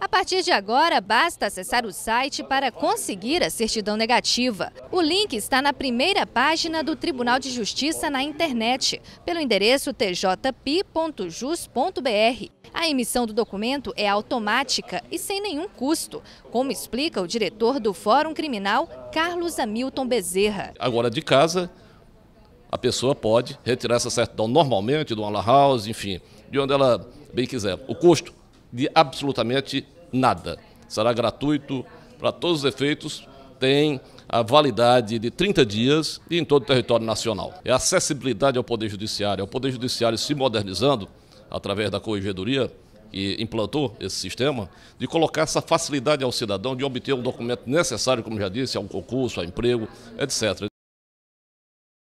A partir de agora, basta acessar o site para conseguir a certidão negativa. O link está na primeira página do Tribunal de Justiça na internet, pelo endereço tjpi.jus.br. A emissão do documento é automática e sem nenhum custo, como explica o diretor do Fórum Criminal, Carlos Hamilton Bezerra. Agora, de casa, a pessoa pode retirar essa certidão normalmente, do ala house, enfim, de onde ela bem quiser. O custo de absolutamente nada. Será gratuito para todos os efeitos, tem a validade de 30 dias e em todo o território nacional. É acessibilidade ao Poder Judiciário. ao é Poder Judiciário se modernizando através da Corregedoria, que implantou esse sistema, de colocar essa facilidade ao cidadão de obter o documento necessário, como já disse, a um concurso, a emprego, etc.